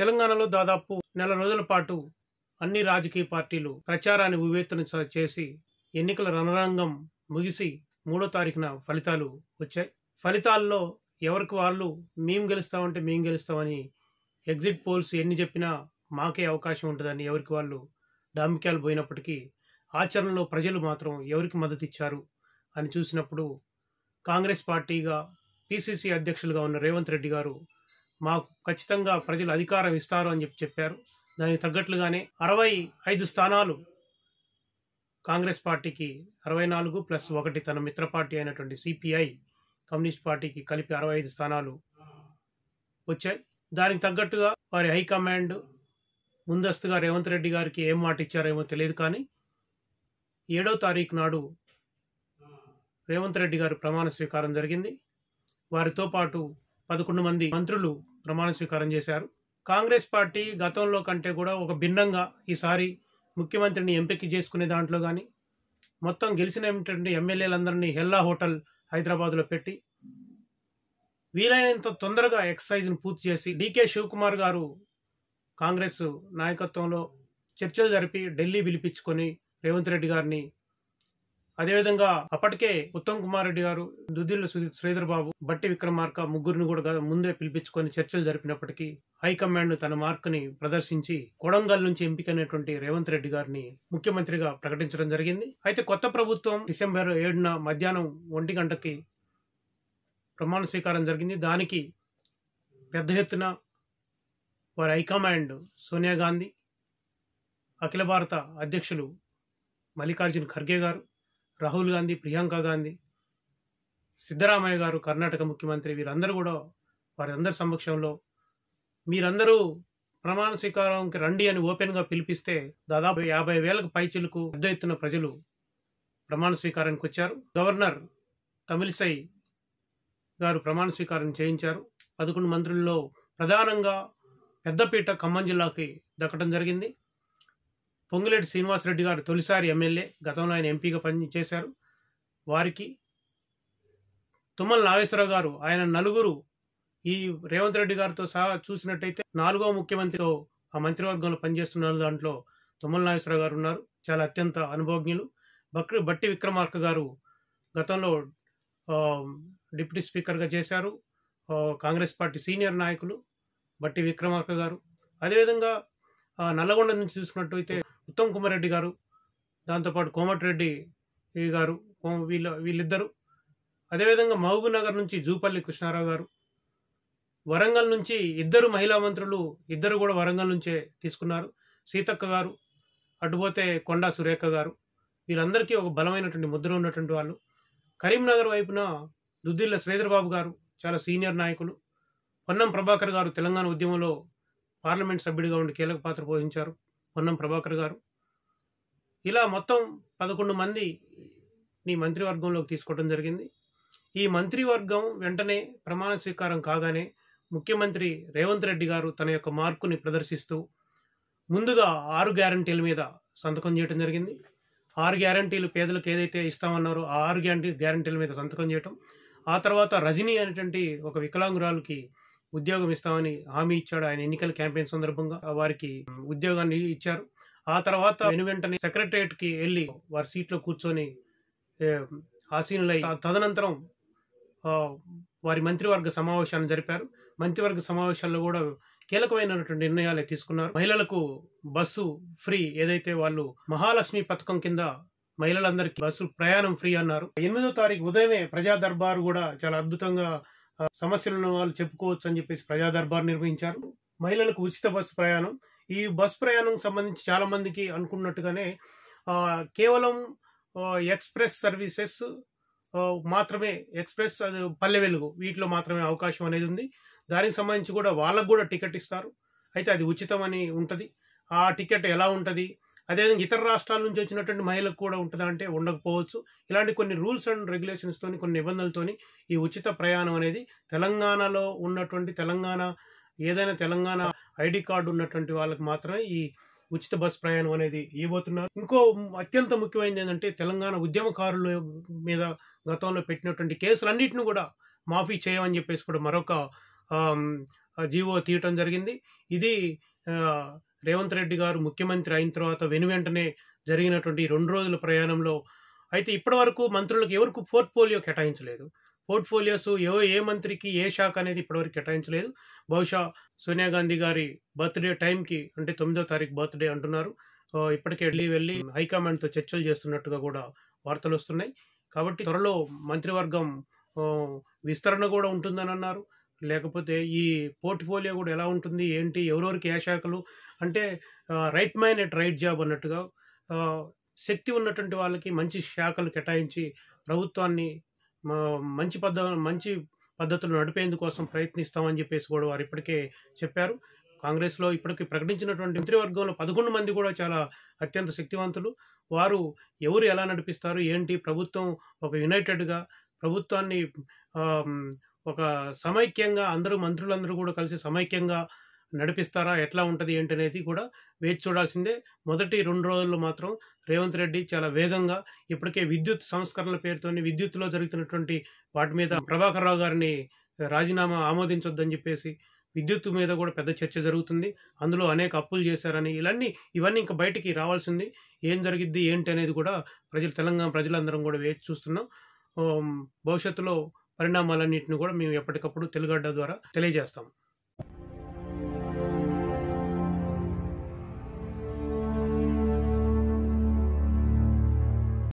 తెలంగాణలో దాదాపు నెల రోజుల పాటు అన్ని రాజకీయ పార్టీలు ప్రచారాన్ని ఉవ్వేత్తన చేసి ఎన్నికల రణరంగం ముగిసి మూడో తారీఖున ఫలితాలు వచ్చాయి ఫలితాల్లో ఎవరికి వాళ్ళు మేము గెలుస్తామంటే మేము గెలుస్తామని ఎగ్జిట్ పోల్స్ ఎన్ని చెప్పినా మాకే అవకాశం ఉంటుందని ఎవరికి వాళ్ళు డాంబికాలు పోయినప్పటికీ ఆచరణలో ప్రజలు మాత్రం ఎవరికి మద్దతు ఇచ్చారు అని చూసినప్పుడు కాంగ్రెస్ పార్టీగా పిసిసి అధ్యక్షులుగా ఉన్న రేవంత్ రెడ్డి గారు మాకు ఖచ్చితంగా ప్రజలు అధికారం ఇస్తారు అని చెప్పి చెప్పారు దానికి తగ్గట్లుగానే అరవై ఐదు స్థానాలు కాంగ్రెస్ పార్టీకి అరవై నాలుగు ప్లస్ ఒకటి తన మిత్ర పార్టీ అయినటువంటి సిపిఐ కమ్యూనిస్ట్ పార్టీకి కలిపి అరవై ఐదు స్థానాలు వచ్చాయి దానికి తగ్గట్టుగా వారి హైకమాండ్ ముందస్తుగా రేవంత్ రెడ్డి గారికి ఏం మాట ఇచ్చారేమో తెలియదు కానీ ఏడో తారీఖు నాడు రేవంత్ రెడ్డి గారు ప్రమాణ స్వీకారం జరిగింది వారితో పాటు పదకొండు మంది మంత్రులు ప్రమాణ స్వీకారం చేశారు కాంగ్రెస్ పార్టీ గతంలో కంటే కూడా ఒక భిన్నంగా ఈసారి ముఖ్యమంత్రిని ఎంపిక చేసుకునే దాంట్లో కానీ మొత్తం గెలిచిన ఎమ్మెల్యేలందరినీ హెల్లా హోటల్ హైదరాబాద్లో పెట్టి వీలైనంత తొందరగా ఎక్సర్సైజ్ను పూర్తి చేసి డీకే శివకుమార్ గారు కాంగ్రెస్ నాయకత్వంలో చర్చలు జరిపి ఢిల్లీ పిలిపించుకొని రేవంత్ రెడ్డి గారిని అదేవిధంగా అప్పటికే ఉత్తమ్ కుమార్ రెడ్డి గారు దుద్దిల్ల శ్రీధర్ బాబు బట్టి విక్రమార్క ముగ్గురిని కూడా ముందే పిలిపించుకొని చర్చలు జరిపినప్పటికీ హైకమాండ్ తన మార్క్ని ప్రదర్శించి కొడంగల్ నుంచి ఎంపికైనటువంటి రేవంత్ రెడ్డి గారిని ముఖ్యమంత్రిగా ప్రకటించడం జరిగింది అయితే కొత్త ప్రభుత్వం డిసెంబర్ ఏడున మధ్యాహ్నం ఒంటి గంటకి ప్రమాణ స్వీకారం జరిగింది దానికి పెద్ద ఎత్తున వారి హైకమాండ్ సోనియా గాంధీ అఖిల భారత అధ్యక్షులు మల్లికార్జున్ ఖర్గే గారు రాహుల్ గాంధీ ప్రియాంక గాంధీ సిద్ధరామయ్య గారు కర్ణాటక ముఖ్యమంత్రి వీరందరూ కూడా వారి అందరి సమక్షంలో మీరందరూ ప్రమాణ స్వీకారంకి రండి అని ఓపెన్గా పిలిపిస్తే దాదాపు యాభై వేలకు పైచిలకు పెద్ద ఎత్తున ప్రజలు ప్రమాణ స్వీకారానికి వచ్చారు గవర్నర్ తమిళిసై గారు ప్రమాణ స్వీకారం చేయించారు పదకొండు మంత్రుల్లో ప్రధానంగా పెద్దపీట ఖమ్మం జిల్లాకి దక్కడం జరిగింది పొంగులేటి శ్రీనివాసరెడ్డి గారు తొలిసారి ఎమ్మెల్యే గతంలో ఆయన ఎంపీగా పనిచేశారు వారికి తుమ్మల నాగేశ్వరరావు గారు ఆయన నలుగురు ఈ రేవంత్ రెడ్డి గారితో సహా చూసినట్టయితే నాలుగో ముఖ్యమంత్రితో ఆ మంత్రివర్గంలో పనిచేస్తున్న దాంట్లో తుమ్మల నాగేశ్వరరావు గారు ఉన్నారు చాలా అత్యంత అనుభవజ్ఞులు బక్రి బట్టి విక్రమార్క గారు గతంలో డిప్యూటీ స్పీకర్గా చేశారు కాంగ్రెస్ పార్టీ సీనియర్ నాయకులు బట్టి విక్రమార్క గారు అదేవిధంగా నల్లగొండ నుంచి అయితే ఉత్తమ్ కుమార్ రెడ్డి గారు దాంతోపాటు కోమటిరెడ్డి గారు వీళ్ళ వీళ్ళిద్దరు అదేవిధంగా మహబూబ్నగర్ నుంచి జూపల్లి కృష్ణారావు గారు వరంగల్ నుంచి ఇద్దరు మహిళా మంత్రులు ఇద్దరు కూడా వరంగల్ నుంచే తీసుకున్నారు సీతక్క గారు అటుపోతే కొండా సురేఖ గారు వీళ్ళందరికీ ఒక బలమైనటువంటి ముద్ర ఉన్నటువంటి వాళ్ళు కరీంనగర్ వైపున దుద్దిల్ల శ్రీధర్బాబు గారు చాలా సీనియర్ నాయకులు పొన్నం ప్రభాకర్ గారు తెలంగాణ ఉద్యమంలో పార్లమెంట్ సభ్యుడిగా ఉండి కీలక పాత్ర పోషించారు పొన్నం ప్రభాకర్ గారు ఇలా మొత్తం పదకొండు మంది నీ మంత్రివర్గంలోకి తీసుకోవడం జరిగింది ఈ మంత్రివర్గం వెంటనే ప్రమాణ స్వీకారం కాగానే ముఖ్యమంత్రి రేవంత్ రెడ్డి గారు తన యొక్క మార్కుని ప్రదర్శిస్తూ ముందుగా ఆరు గ్యారంటీల మీద సంతకం చేయడం జరిగింది ఆరు గ్యారంటీలు పేదలకు ఏదైతే ఇస్తామన్నారో ఆ ఆరు గ్యారంటీ గ్యారంటీల మీద సంతకం చేయటం ఆ తర్వాత రజనీ అనేటువంటి ఒక వికలాంగురాలకి ఉద్యోగం ఇస్తామని హామీ ఇచ్చాడు ఆయన ఎన్నికల క్యాంపెయిన్ సందర్భంగా వారికి ఉద్యోగాన్ని ఇచ్చారు ఆ తర్వాత వెను వెంటనే సెక్రటరియట్ కి వెళ్ళి వారి సీట్లో కూర్చొని ఆసీనులై తదనంతరం వారి మంత్రివర్గ సమావేశాన్ని జరిపారు మంత్రివర్గ సమావేశాల్లో కూడా కీలకమైనటువంటి నిర్ణయాలు తీసుకున్నారు మహిళలకు బస్సు ఫ్రీ ఏదైతే వాళ్ళు మహాలక్ష్మి పథకం కింద మహిళలందరికీ బస్సు ప్రయాణం ఫ్రీ అన్నారు ఎనిమిదో తారీఖు ఉదయమే ప్రజా దర్బారు కూడా చాలా అద్భుతంగా సమస్యలను వాళ్ళు చెప్పుకోవచ్చు అని చెప్పేసి ప్రజా దర్బార్ నిర్వహించారు మహిళలకు ఉచిత బస్సు ప్రయాణం ఈ బస్ ప్రయాణం సంబంధించి చాలా మందికి అనుకున్నట్టుగానే కేవలం ఎక్స్ప్రెస్ సర్వీసెస్ మాత్రమే ఎక్స్ప్రెస్ పల్లె వెలుగు వీటిలో మాత్రమే అవకాశం అనేది ఉంది దానికి సంబంధించి కూడా వాళ్ళకు కూడా టికెట్ ఇస్తారు అయితే అది ఉచితం అని ఉంటుంది ఆ టికెట్ ఎలా ఉంటుంది అదేవిధంగా ఇతర రాష్ట్రాల నుంచి వచ్చినటువంటి మహిళలకు కూడా ఉంటుందా అంటే ఉండకపోవచ్చు ఇలాంటి కొన్ని రూల్స్ అండ్ రెగ్యులేషన్స్తోని కొన్ని నిబంధనలతోని ఈ ఉచిత ప్రయాణం అనేది తెలంగాణలో ఉన్నటువంటి తెలంగాణ ఏదైనా తెలంగాణ ఐడి కార్డు ఉన్నటువంటి వాళ్ళకి మాత్రమే ఈ ఉచిత బస్ ప్రయాణం అనేది ఇవ్వబోతున్నారు ఇంకో అత్యంత ముఖ్యమైనది ఏంటంటే తెలంగాణ ఉద్యమకారుల మీద గతంలో పెట్టినటువంటి కేసులన్నింటిని కూడా మాఫీ చేయమని చెప్పేసి కూడా మరొక జీవో తీయటం జరిగింది ఇది రేవంత్ రెడ్డి గారు ముఖ్యమంత్రి అయిన తర్వాత వెనువెంటనే జరిగినటువంటి రెండు రోజుల ప్రయాణంలో అయితే ఇప్పటి వరకు మంత్రులకు ఎవరికి పోర్ట్ఫోలియో కేటాయించలేదు పోర్ట్ఫోలియోస్ ఏ ఏ మంత్రికి ఏ శాఖ అనేది ఇప్పటివరకు కేటాయించలేదు బహుశా సోనియా గాంధీ గారి బర్త్డే టైంకి అంటే తొమ్మిదో తారీఖు బర్త్డే అంటున్నారు ఇప్పటికే వెళ్ళి వెళ్ళి హైకమాండ్తో చర్చలు చేస్తున్నట్టుగా కూడా వార్తలు వస్తున్నాయి కాబట్టి త్వరలో మంత్రివర్గం విస్తరణ కూడా ఉంటుందని అన్నారు లేకపోతే ఈ పోర్ట్ఫోలియో కూడా ఎలా ఉంటుంది ఏంటి ఎవరెవరికి ఏ శాఖలు అంటే right man at right job అన్నట్టుగా శక్తి ఉన్నటువంటి వాళ్ళకి మంచి శాఖలు కేటాయించి ప్రభుత్వాన్ని మంచి పద్ధ మంచి పద్ధతులు నడిపేందుకోసం ప్రయత్నిస్తామని చెప్పేసి కూడా వారు ఇప్పటికే చెప్పారు కాంగ్రెస్లో ఇప్పటికి ప్రకటించినటువంటి మంత్రివర్గంలో పదకొండు మంది కూడా చాలా అత్యంత శక్తివంతులు వారు ఎవరు ఎలా నడిపిస్తారు ఏంటి ప్రభుత్వం ఒక యునైటెడ్గా ప్రభుత్వాన్ని ఒక సమైక్యంగా అందరూ మంత్రులందరూ కూడా కలిసి సమైక్యంగా నడిపిస్తారా ఎట్లా ఉంటుంది ఏంటి అనేది కూడా వేచి చూడాల్సిందే మొదటి రెండు రోజులు మాత్రం రేవంత్ రెడ్డి చాలా వేగంగా ఇప్పటికే విద్యుత్ సంస్కరణల పేరుతోని విద్యుత్లో జరుగుతున్నటువంటి వాటి మీద ప్రభాకర్ రావు గారిని రాజీనామా ఆమోదించొద్దని చెప్పేసి విద్యుత్ మీద కూడా పెద్ద చర్చ జరుగుతుంది అందులో అనేక అప్పులు చేశారని ఇలాన్నీ ఇవన్నీ ఇంకా బయటికి రావాల్సింది ఏం జరిగిద్ది ఏంటి అనేది కూడా ప్రజలు తెలంగాణ ప్రజలందరం కూడా వేచి చూస్తున్నాం భవిష్యత్తులో పరిణామాలన్నింటినీ కూడా మేము ఎప్పటికప్పుడు తెలుగడ్డ ద్వారా తెలియజేస్తాం